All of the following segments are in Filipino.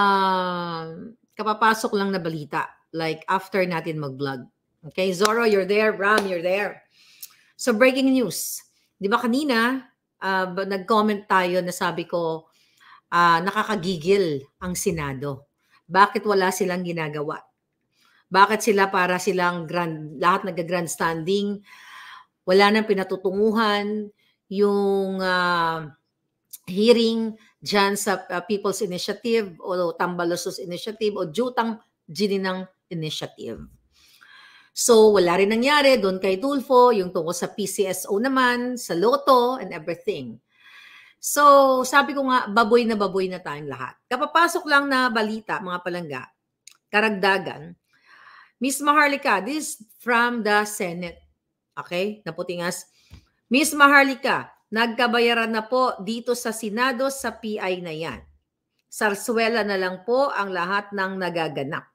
um, kapapasok lang na balita. Like, after natin mag-vlog. Okay, Zoro, you're there. Ram, you're there. So, breaking news. Di ba kanina, uh, nag-comment tayo na sabi ko, uh, nakakagigil ang Senado. Bakit wala silang ginagawa? Bakit sila para silang grand, lahat nag-grandstanding? Wala nang pinatutunguhan. Yung uh, hearing dyan sa uh, People's Initiative o Tambalosos Initiative o Jutang Gininang Initiative. So, wala rin nangyari doon kay Dulfo, yung tungkol sa PCSO naman, sa Loto, and everything. So, sabi ko nga, baboy na baboy na tayong lahat. Kapapasok lang na balita, mga palangga, karagdagan, Miss Maharlika, this from the Senate. Okay? Naputingas. Miss Maharlika, Nagkabayaran na po dito sa Senado sa PI na yan. Sarsuela na lang po ang lahat ng nagaganap.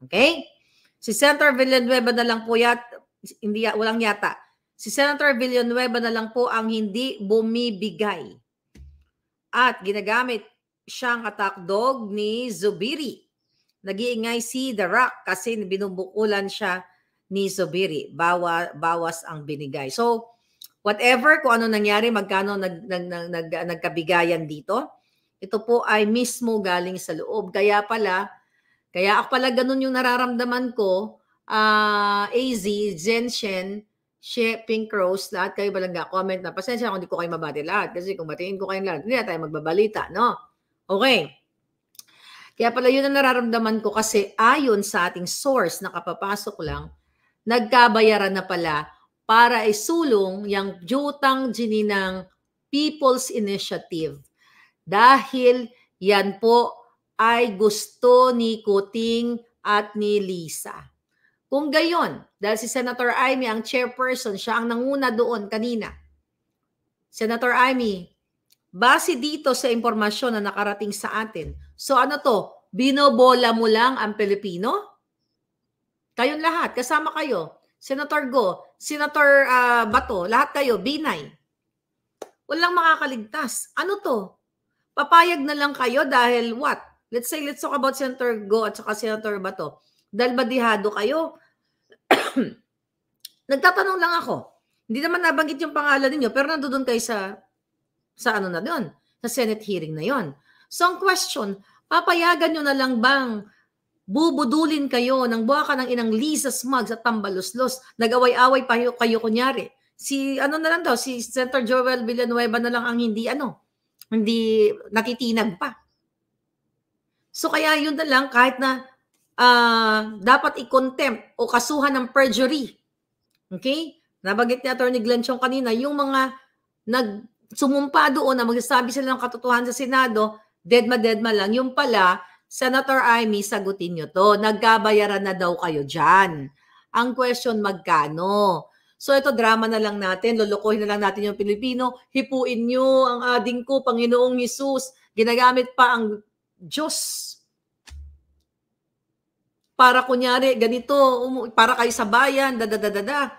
Okay? Si Senator Villanueva na lang po yat, hindi, walang yata. Si Senator Villanueva na lang po ang hindi bumibigay. At ginagamit siyang attack dog ni Zubiri. Nag-iingay si The Rock kasi binubukulan siya ni Zubiri. Bawa, bawas ang binigay. So, Whatever, kung ano nangyari, magkano nag, nag, nag, nag, nagkabigayan dito, ito po ay mismo galing sa loob. Kaya pala, kaya ako pala ganun yung nararamdaman ko, uh, ah, AZ, Zenshen, She, Pink Rose, lahat kayo balangga. Comment na, pasensya kung hindi ko kayo mabati lahat. Kasi kung batingin ko kayo lahat, hindi na tayo magbabalita, no? Okay. Kaya pala yun ang nararamdaman ko kasi ayon sa ating source na kapapasok lang, nagkabayaran na pala para isulong yung Jutang Jininang People's Initiative. Dahil yan po ay gusto ni Kuting at ni Lisa. Kung gayon, dahil si Senator Amy ang chairperson, siya ang nanguna doon kanina. Senator Amy, base dito sa impormasyon na nakarating sa atin, so ano to, binobola mo lang ang Pilipino? Kayong lahat, kasama kayo. Senator Go, Senator uh, Bato, lahat kayo, binay. Walang makakaligtas. Ano to? Papayag na lang kayo dahil what? Let's say, let's talk about Senator Go at saka Senator Bato. Dahil kayo. Nagtatanong lang ako. Hindi naman nabanggit yung pangalan niyo pero nandoon kayo sa, sa ano na doon, sa Senate hearing na yon. So ang question, papayagan nyo na lang bang Bubudulin kayo ng buha ka ng inang Lisa Smug sa Tambaloslos. Nag-away-away pa kayo, kayo kunyari. Si ano na lang daw, si Senator Joel Villanueva na lang ang hindi ano, hindi natitinag pa. So kaya yun na lang kahit na uh, dapat i-contempt o kasuhan ng perjury. Okay? Nabagit ni Attorney Glenn Chong kanina, yung mga nag sumumpa doon na magsasabi sila ng katotohanan sa Senado, deadma-deadma lang. Yung pala, Senator Amy, sagutin nyo to. Nagkabayaran na daw kayo dyan. Ang question, magkano? So ito, drama na lang natin. Lulukohin na lang natin yung Pilipino. Hipuin nyo ang ading ko, Panginoong Yesus. Ginagamit pa ang Diyos para kunyari ganito, para kayo sa bayan, dadadadada.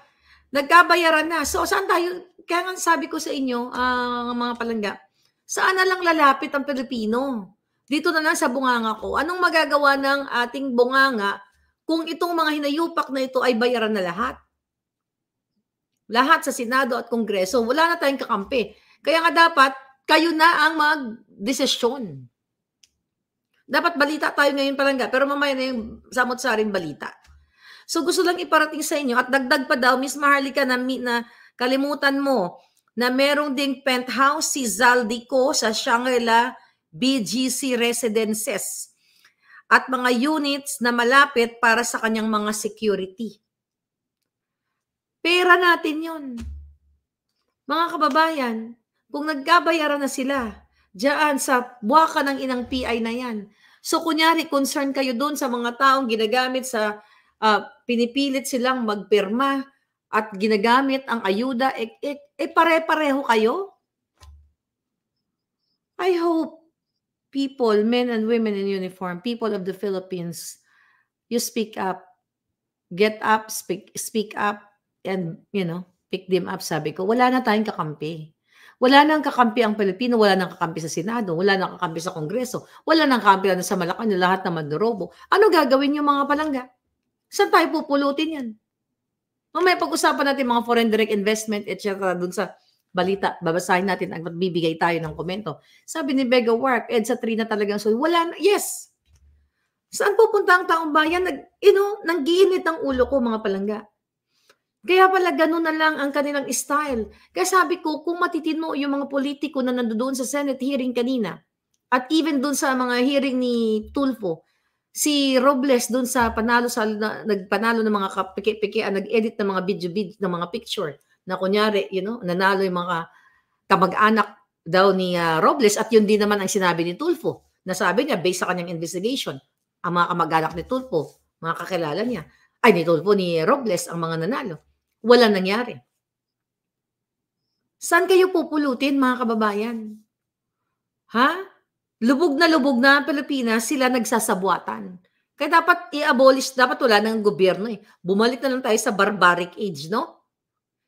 Nagkabayaran na. So saan tayo, kaya nga sabi ko sa inyo, uh, mga palangga, saan na lang lalapit ang Pilipino? dito na lang sa bunganga ko, anong magagawa ng ating bunganga kung itong mga hinayupak na ito ay bayaran na lahat? Lahat sa Senado at Kongreso, wala na tayong kakampi. Kaya nga dapat, kayo na ang mag magdesisyon. Dapat balita tayo ngayon palangga, pero mamaya na yung samot sa rin balita. So gusto lang iparating sa inyo at dagdag pa daw, Miss Maharlika, na, na kalimutan mo na merong ding penthouse si Zaldico sa Shangri-La BGC residences at mga units na malapit para sa kanyang mga security. Pera natin yun. Mga kababayan, kung nagkabayaran na sila diyan sa buwaka ng inang PI na yan, so kunyari concern kayo doon sa mga taong ginagamit sa uh, pinipilit silang magpirma at ginagamit ang ayuda, eh, eh, eh pare-pareho kayo? I hope people, men and women in uniform, people of the Philippines, you speak up. Get up, speak, speak up, and, you know, pick them up, sabi ko. Wala na tayong kakampi. Wala nang kakampi ang Pilipino, wala nang kakampi sa Senado, wala nang kakampi sa Kongreso, wala nang kakampi ano, sa Malacan, lahat na durobo. Ano gagawin yung mga palangga? Saan tayo pupulutin yan? Mamaya pag-usapan natin mga foreign direct investment, etc. dun sa balita, babasahin natin at magbibigay tayo ng komento. Sabi ni Vega Bega Ed sa 3 na talagang so wala na, yes! Saan pupunta ang taong bayan? Nag, you know, nanggiinit ang ulo ko mga palangga. Kaya pala ganun na lang ang kanilang style. Kaya sabi ko, kung matitino yung mga politiko na nandoon sa Senate hearing kanina, at even doon sa mga hearing ni Tulfo, si Robles doon sa panalo sa na, nagpanalo ng mga kapike-pike, nag-edit ng mga video, video ng mga picture na kunyari, you know, nanalo yung mga kamag-anak daw ni uh, Robles at yun din naman ang sinabi ni Tulfo. Nasabi niya based sa kanyang investigation, ang mga kamag-anak ni Tulfo, mga kakilala niya, ay ni Tulfo ni Robles ang mga nanalo. Wala nangyari. Saan kayo pupulutin mga kababayan? Ha? Lubog na lubog na ang Pilipinas, sila nagsasabuatan. Kaya dapat i-abolish, dapat wala ng gobyerno eh. Bumalik na lang tayo sa barbaric age, no?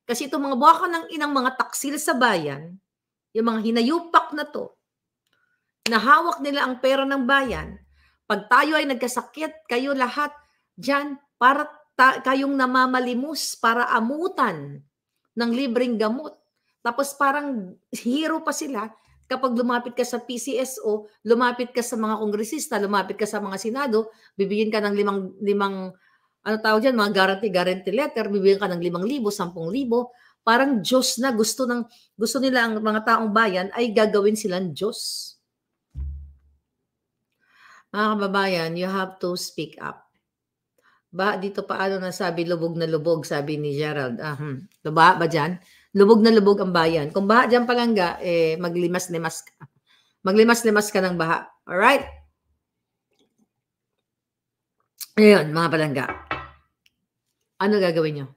Kasi itong mga buwaka ng inang mga taksil sa bayan, yung mga hinayupak na to, nahawak nila ang pera ng bayan, pag tayo ay nagkasakit, kayo lahat dyan para ta- kayong namamalimus, para amutan ng libreng gamot. Tapos parang hero pa sila kapag lumapit ka sa PCSO, lumapit ka sa mga kongresista, lumapit ka sa mga senado, bibigyan ka ng limang, limang ano tawag dyan, mga guarantee, guarantee letter, bibigyan ka ng 5,000, 10,000, parang Diyos na gusto ng gusto nila ang mga taong bayan ay gagawin silang Diyos. Mga kababayan, you have to speak up. Ba, dito paano sabi, lubog na lubog, sabi ni Gerald. Ah, hmm. Diba ba dyan? Lubog na lubog ang bayan. Kung baha dyan palangga, eh, maglimas-limas ka. Maglimas-limas ka ng baha. Alright? Ayun, mga palangga. Ano gagawin nyo?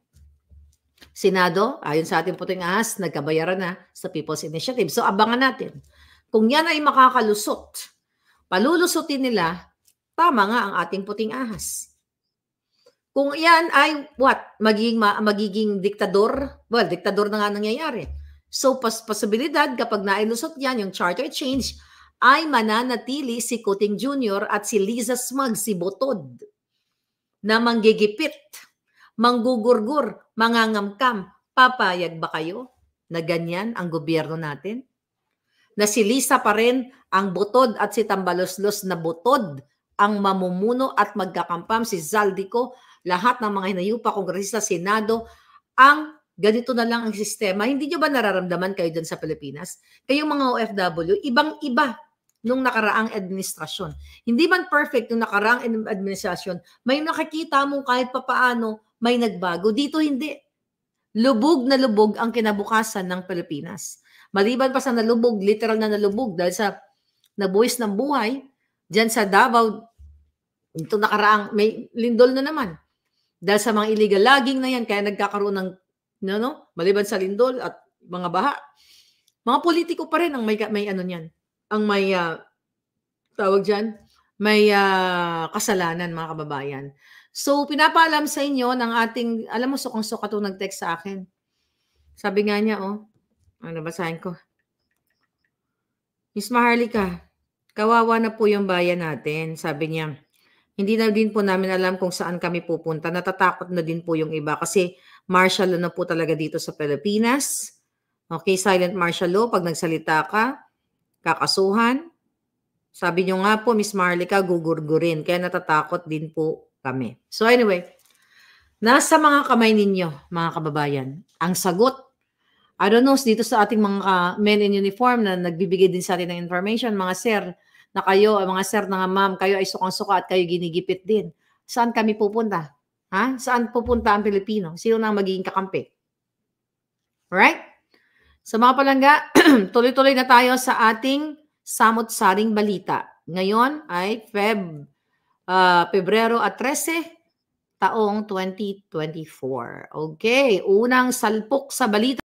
Senado, ayon sa ating puting ahas, nagkabayaran na sa People's Initiative. So abangan natin. Kung yan ay makakalusot, palulusutin nila, tama nga ang ating puting ahas. Kung yan ay what? Magiging, magiging diktador? Well, diktador na nga nangyayari. So, pas posibilidad kapag nailusot yan, yung charter change, ay mananatili si Kuting Jr. at si Liza Smug, si Botod, na manggigipit manggugurgur, mangangamkam, papayag ba kayo na ganyan ang gobyerno natin? Na si Lisa pa rin ang butod at si Tambaloslos na butod ang mamumuno at magkakampam si Zaldico, lahat ng mga hinayupa, kongresista, senado, ang ganito na lang ang sistema. Hindi nyo ba nararamdaman kayo dyan sa Pilipinas? Kayong mga OFW, ibang-iba nung nakaraang administrasyon. Hindi man perfect nung nakaraang administrasyon, may nakikita mo kahit papaano may nagbago. Dito hindi. Lubog na lubog ang kinabukasan ng Pilipinas. Maliban pa sa nalubog, literal na nalubog dahil sa nabuwis ng buhay, dyan sa Davao, ito nakaraang, may lindol na naman. Dahil sa mga illegal logging na yan, kaya nagkakaroon ng, no, no, maliban sa lindol at mga baha, mga politiko pa rin ang may, may ano niyan, ang may, uh, tawag dyan, may uh, kasalanan mga kababayan. So, pinapaalam sa inyo ng ating, alam mo, sukong-suka itong nag-text sa akin. Sabi nga niya, oh, ano, basahin ko. Miss Maharlika, kawawa na po yung bayan natin, sabi niya. Hindi na din po namin alam kung saan kami pupunta. Natatakot na din po yung iba kasi martial law na po talaga dito sa Pilipinas. Okay, silent martial law. Pag nagsalita ka, kakasuhan. Sabi niyo nga po, Miss Marlica, gugurgurin. Kaya natatakot din po kami. So anyway, nasa mga kamay ninyo, mga kababayan, ang sagot. I don't know, dito sa ating mga uh, men in uniform na nagbibigay din sa atin ng information, mga sir, na kayo, mga sir na ma'am, kayo ay sukang-suka at kayo ginigipit din. Saan kami pupunta? Ha? Saan pupunta ang Pilipino? Sino na magiging kakampi? Alright? Sa mga palangga, tuloy-tuloy na tayo sa ating samot-saring balita. Ngayon ay Feb uh, Pebrero at 13, taong 2024. Okay, unang salpok sa balita.